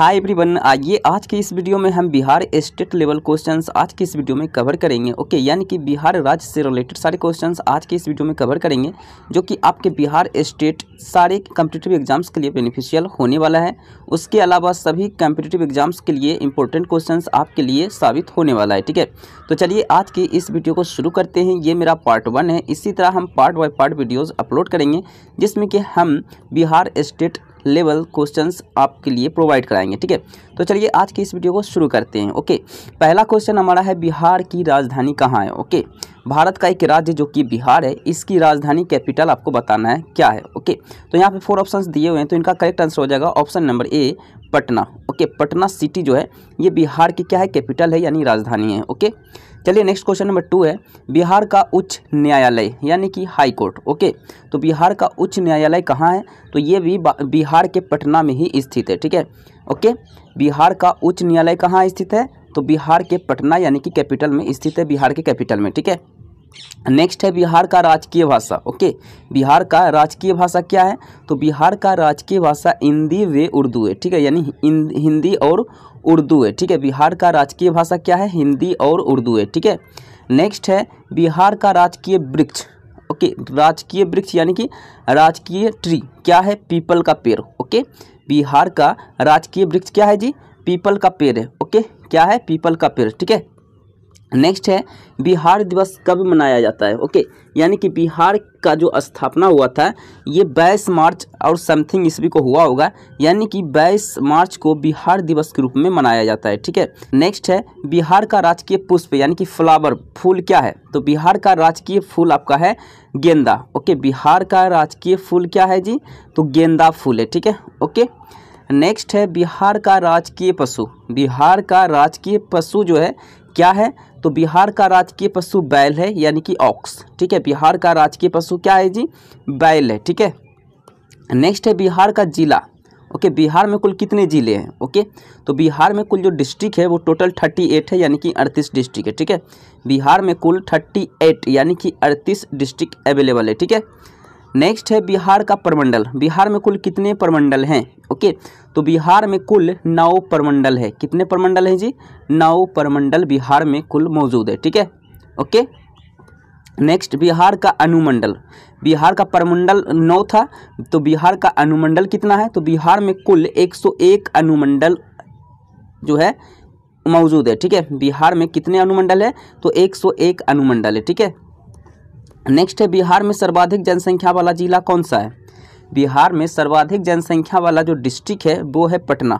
Hi everyone आइए आज की इस वीडियो में हम बिहार स्टेट लेवल क्वेश्चंस आज की इस वीडियो में कवर करेंगे ओके यानी कि बिहार राज्य से रिलेटेड सारे क्वेश्चंस आज के इस वीडियो में कवर करेंगे जो कि आपके बिहार स्टेट सारे कम्पिटेटिव एग्जाम्स के लिए बेनिफिशियल होने वाला है उसके अलावा सभी कम्पिटेटिव एग्जाम्स के लिए इंपॉर्टेंट क्वेश्चन आपके लिए साबित होने वाला है ठीक है तो चलिए आज की इस वीडियो को शुरू करते हैं ये मेरा पार्ट वन है इसी तरह हम part by part videos upload करेंगे जिसमें कि हम बिहार स्टेट लेवल क्वेश्चंस आपके लिए प्रोवाइड कराएंगे ठीक है तो चलिए आज की इस वीडियो को शुरू करते हैं ओके पहला क्वेश्चन हमारा है बिहार की राजधानी कहाँ है ओके भारत का एक राज्य जो कि बिहार है इसकी राजधानी कैपिटल आपको बताना है क्या है ओके तो यहाँ पे फोर ऑप्शंस दिए हुए हैं तो इनका करेक्ट आंसर हो जाएगा option number A Patna okay Patna city जो है ये बिहार की क्या है कैपिटल है यानी राजधानी है ओके चलिए नेक्स्ट क्वेश्चन नंबर टू है बिहार का उच्च न्यायालय यानी कि हाई कोर्ट ओके तो बिहार का उच्च न्यायालय कहाँ है तो ये भी बिहार के पटना में ही स्थित है ठीक है ओके बिहार का उच्च न्यायालय कहाँ स्थित है तो बिहार के पटना यानी कि कैपिटल में स्थित है बिहार के कैपिटल में ठीक है नेक्स्ट है बिहार का राजकीय भाषा ओके बिहार का राजकीय भाषा क्या है तो बिहार का राजकीय भाषा हिंदी वे उर्दू है ठीक है यानी हिंदी और उर्दू है ठीक है बिहार का राजकीय भाषा क्या है हिंदी और उर्दू है ठीक है नेक्स्ट है बिहार का राजकीय वृक्ष ओके राजकीय वृक्ष यानी कि राजकीय ट्री क्या है पीपल का पेड़ ओके बिहार का राजकीय वृक्ष क्या है जी पीपल का पेड़ है ओके क्या है पीपल का पेड़ ठीक है नेक्स्ट है बिहार दिवस कब मनाया जाता है ओके यानी कि बिहार का जो स्थापना हुआ था ये बाईस मार्च और समथिंग ईस्वी को हुआ होगा यानी कि बाईस मार्च को बिहार दिवस के रूप में मनाया जाता है ठीक है नेक्स्ट है बिहार का राजकीय पुष्प यानी कि फ्लावर फूल क्या है तो बिहार का राजकीय फूल आपका है गेंदा ओके बिहार का राजकीय फूल क्या है जी तो गेंदा फूल है ठीक है ओके नेक्स्ट है बिहार का राजकीय पशु बिहार का राजकीय पशु जो है क्या है तो बिहार का राजकीय पशु बैल है यानी कि ऑक्स ठीक है बिहार का राजकीय पशु क्या है जी बैल है ठीक है नेक्स्ट है बिहार का जिला ओके okay, बिहार में कुल कितने ज़िले हैं ओके okay? तो बिहार में कुल जो डिस्ट्रिक्ट है वो टोटल थर्टी एट है यानी कि अड़तीस डिस्ट्रिक्ट है ठीक है बिहार में कुल थर्टी एट यानी कि अड़तीस डिस्ट्रिक्ट अवेलेबल है ठीक है नेक्स्ट है बिहार का परमंडल बिहार में कुल कितने परमंडल हैं ओके तो बिहार में कुल नौ परमंडल है कितने परमंडल हैं जी नौ परमंडल बिहार में कुल मौजूद है ठीक है ओके नेक्स्ट बिहार का अनुमंडल बिहार का परमंडल नौ था तो बिहार का अनुमंडल कितना है तो बिहार में कुल 101 अनुमंडल जो है मौजूद है ठीक है बिहार में कितने अनुमंडल है तो 101 अनुमंडल है ठीक है नेक्स्ट है बिहार में सर्वाधिक जनसंख्या वाला जिला कौन सा है बिहार में सर्वाधिक जनसंख्या वाला जो डिस्ट्रिक्ट है वो है पटना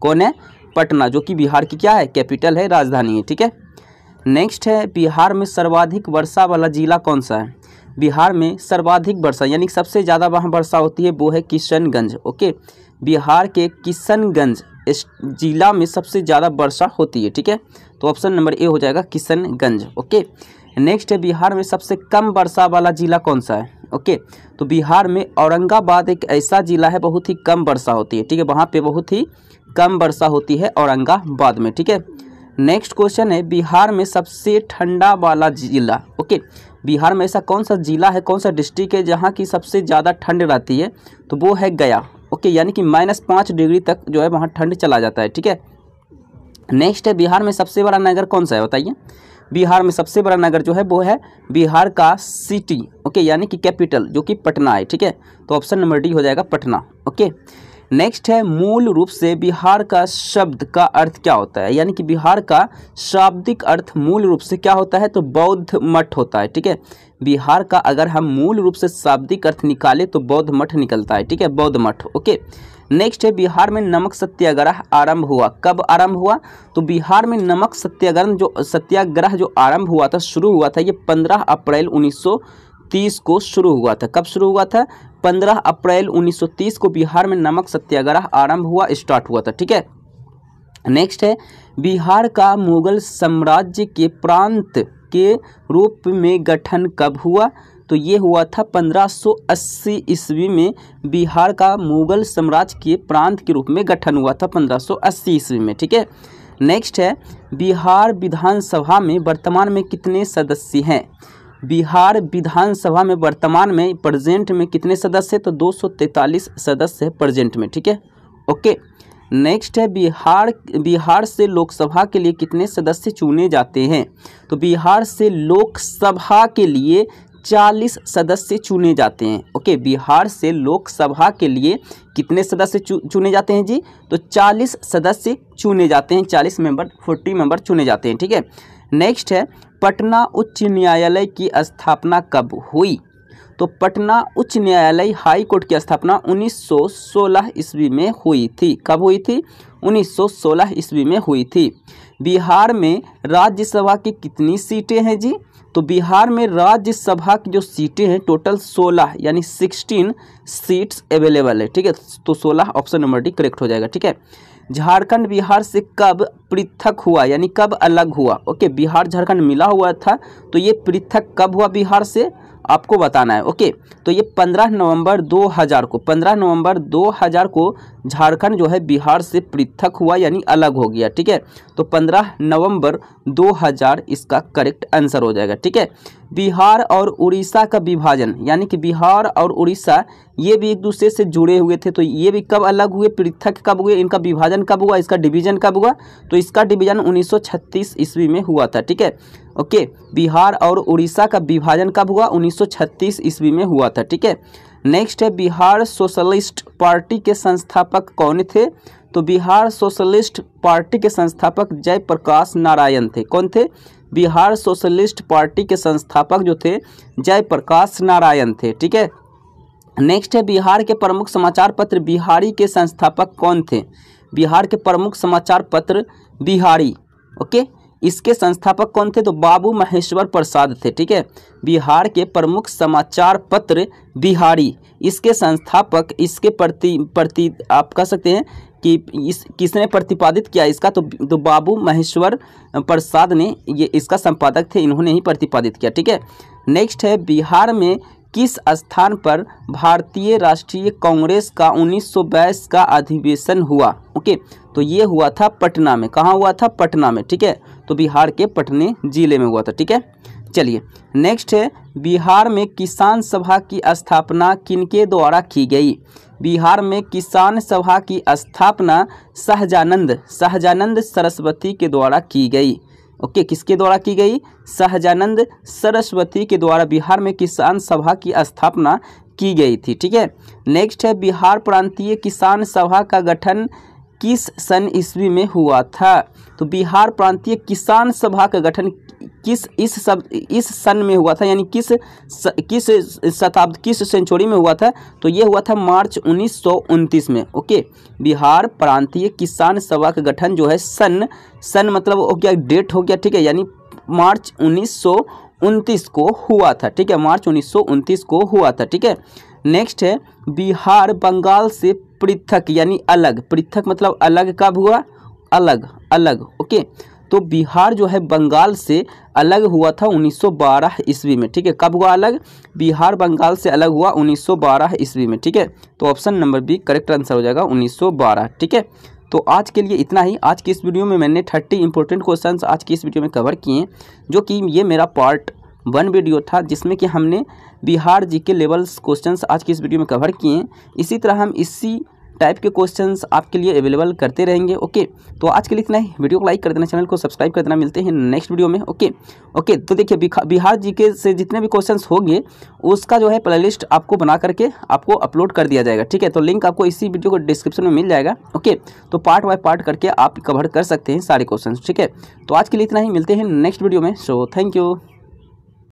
कौन है पटना जो कि बिहार की क्या है कैपिटल है राजधानी है ठीक है नेक्स्ट है बिहार में सर्वाधिक वर्षा वाला जिला कौन सा है बिहार में सर्वाधिक वर्षा यानी सबसे ज़्यादा वहाँ वर्षा होती है वो है किशनगंज ओके बिहार के किशनगंज इस जिला में सबसे ज़्यादा वर्षा होती है ठीक है तो ऑप्शन नंबर ए हो जाएगा किशनगंज ओके नेक्स्ट है बिहार में सबसे कम वर्षा वाला ज़िला कौन सा है ओके तो बिहार में औरंगाबाद एक ऐसा ज़िला है बहुत ही कम वर्षा होती है ठीक है वहाँ पे बहुत ही कम वर्षा होती है औरंगाबाद में ठीक है नेक्स्ट क्वेश्चन है बिहार में सबसे ठंडा वाला ज़िला ओके बिहार में ऐसा कौन सा ज़िला है कौन सा डिस्ट्रिक्ट है जहाँ की सबसे ज़्यादा ठंड रहती है तो वो है गया ओके यानी कि माइनस पाँच डिग्री तक जो है वहाँ ठंड चला जाता है ठीक है नेक्स्ट है बिहार में सबसे बड़ा नगर कौन सा है बताइए बिहार में सबसे बड़ा नगर जो है वो है बिहार का सिटी ओके यानी कि कैपिटल जो कि पटना है ठीक है तो ऑप्शन नंबर डी हो जाएगा पटना ओके नेक्स्ट है मूल रूप से बिहार का शब्द का अर्थ क्या होता है यानी कि बिहार का शाब्दिक अर्थ मूल रूप से क्या होता है तो बौद्ध मठ होता है ठीक है बिहार का अगर हम मूल रूप से शाब्दिक अर्थ निकाले तो बौद्ध मठ निकलता है ठीक है बौद्ध मठ ओके okay? नेक्स्ट है बिहार में नमक सत्याग्रह आरंभ हुआ कब आरंभ हुआ तो बिहार में नमक सत्याग्रह जो सत्याग्रह जो आरंभ हुआ था शुरू हुआ था ये पंद्रह अप्रैल 1930 को शुरू हुआ था कब शुरू हुआ था पंद्रह अप्रैल 1930 को बिहार में नमक सत्याग्रह आरंभ हुआ स्टार्ट हुआ था ठीक है नेक्स्ट है बिहार का मुगल साम्राज्य के प्रांत के रूप में गठन कब हुआ तो ये हुआ था 1580 ईस्वी में बिहार का मुगल साम्राज्य के प्रांत के रूप में गठन हुआ था 1580 ईस्वी में ठीक है नेक्स्ट है बिहार विधानसभा में वर्तमान में कितने सदस्य हैं बिहार विधानसभा में वर्तमान में प्रजेंट में कितने सदस्य तो दो सदस्य है प्रेजेंट में ठीक है ओके नेक्स्ट है बिहार बिहार से लोकसभा के लिए कितने सदस्य चुने जाते हैं तो बिहार से लोकसभा के लिए चालीस सदस्य चुने जाते हैं ओके बिहार से लोकसभा के लिए कितने सदस्य चु, चुने जाते हैं जी तो चालीस सदस्य चुने जाते हैं चालीस मेंबर फोर्टी मेंबर चुने जाते हैं ठीक है नेक्स्ट है पटना उच्च न्यायालय की स्थापना कब हुई तो पटना उच्च न्यायालय हाई कोर्ट की स्थापना 1916 ईस्वी में हुई थी कब हुई थी 1916 ईस्वी में हुई थी बिहार में राज्यसभा की कितनी सीटें हैं जी तो बिहार में राज्यसभा की जो सीटें हैं टोटल 16 यानी 16 सीट्स अवेलेबल है ठीक है तो 16 ऑप्शन नंबर डी करेक्ट हो जाएगा ठीक है झारखंड बिहार से कब पृथक हुआ यानी कब अलग हुआ ओके बिहार झारखंड मिला हुआ था तो ये पृथक कब हुआ बिहार से आपको बताना है ओके तो ये 15 नवंबर 2000 को 15 नवंबर 2000 को झारखंड जो है बिहार से पृथक हुआ यानी अलग हो गया ठीक है तो 15 नवंबर 2000 इसका करेक्ट आंसर हो जाएगा ठीक है बिहार और उड़ीसा का विभाजन यानी कि बिहार और उड़ीसा ये भी एक दूसरे से जुड़े हुए थे तो ये भी कब अलग हुए पृथक कब हुए इनका विभाजन कब हुआ इसका डिवीजन कब हुआ तो इसका डिवीजन 1936 ईस्वी में हुआ था ठीक है ओके बिहार और उड़ीसा का विभाजन कब हुआ 1936 ईस्वी में हुआ था ठीक है नेक्स्ट है बिहार सोशलिस्ट पार्टी के संस्थापक कौन थे तो बिहार सोशलिस्ट पार्टी के संस्थापक जयप्रकाश नारायण थे कौन थे बिहार सोशलिस्ट पार्टी के संस्थापक जो थे जयप्रकाश नारायण थे ठीक है नेक्स्ट है बिहार के प्रमुख समाचार पत्र बिहारी के संस्थापक कौन थे बिहार के प्रमुख समाचार पत्र बिहारी ओके इसके संस्थापक कौन थे तो बाबू महेश्वर प्रसाद थे ठीक है बिहार के प्रमुख समाचार पत्र बिहारी इसके संस्थापक इसके प्रति प्रति आप कह सकते हैं कि इस किसने प्रतिपादित किया इसका तो तो बाबू महेश्वर प्रसाद ने ये इसका संपादक थे इन्होंने ही प्रतिपादित किया ठीक है नेक्स्ट है बिहार में किस स्थान पर भारतीय राष्ट्रीय कांग्रेस का उन्नीस का अधिवेशन हुआ ओके तो ये हुआ था पटना में कहाँ हुआ था पटना में ठीक है तो बिहार के पटने जिले में हुआ था ठीक है चलिए नेक्स्ट है बिहार में किसान सभा की स्थापना किनके द्वारा की गई बिहार में किसान सभा की स्थापना शाहजानंद शाहजानंद सरस्वती के द्वारा की गई ओके किसके द्वारा की गई सहजानंद सरस्वती के द्वारा बिहार में किसान सभा की स्थापना की गई थी ठीक है नेक्स्ट है बिहार प्रांतीय किसान सभा का गठन किस सन ईस्वी में हुआ था तो बिहार प्रांतीय किसान सभा का गठन किस इस सब इस सन में हुआ था यानी किस स, किस शताब्दी किस सेंचुरी में हुआ था तो ये हुआ था मार्च उन्नीस में ओके बिहार प्रांतीय किसान सभा का गठन जो है सन सन मतलब हो गया डेट हो गया ठीक है यानी मार्च उन्नीस को हुआ था ठीक है मार्च उन्नीस को हुआ था ठीक है नेक्स्ट है बिहार बंगाल से पृथक यानी अलग पृथक मतलब अलग कब हुआ अलग अलग ओके तो बिहार जो है बंगाल से अलग हुआ था 1912 ईस्वी में ठीक है कब हुआ अलग बिहार बंगाल से अलग हुआ 1912 ईस्वी में ठीक है तो option number B correct answer हो जाएगा 1912 ठीक है तो आज के लिए इतना ही आज की इस वीडियो में मैंने थर्टी इंपॉर्टेंट क्वेश्चन आज की इस वीडियो में कवर किए जो कि ये मेरा पार्ट वन वीडियो था जिसमें कि हमने बिहार जी के लेवल्स क्वेश्चन आज की इस वीडियो में कवर किए इसी तरह हम इसी टाइप के क्वेश्चंस आपके लिए अवेलेबल करते रहेंगे ओके तो आज के लिए इतना ही वीडियो को लाइक कर देना चैनल को सब्सक्राइब कर देना मिलते हैं नेक्स्ट वीडियो में ओके ओके तो देखिए बिहार जी के से जितने भी क्वेश्चन होंगे उसका जो है प्लेलिस्ट आपको बना करके आपको अपलोड कर दिया जाएगा ठीक है तो लिंक आपको इसी वीडियो को डिस्क्रिप्शन में मिल जाएगा ओके तो पार्ट बाय पार्ट करके आप कवर कर सकते हैं सारे क्वेश्चन ठीक है तो आज के लिए इतना ही मिलते हैं नेक्स्ट वीडियो में सो थैंक यू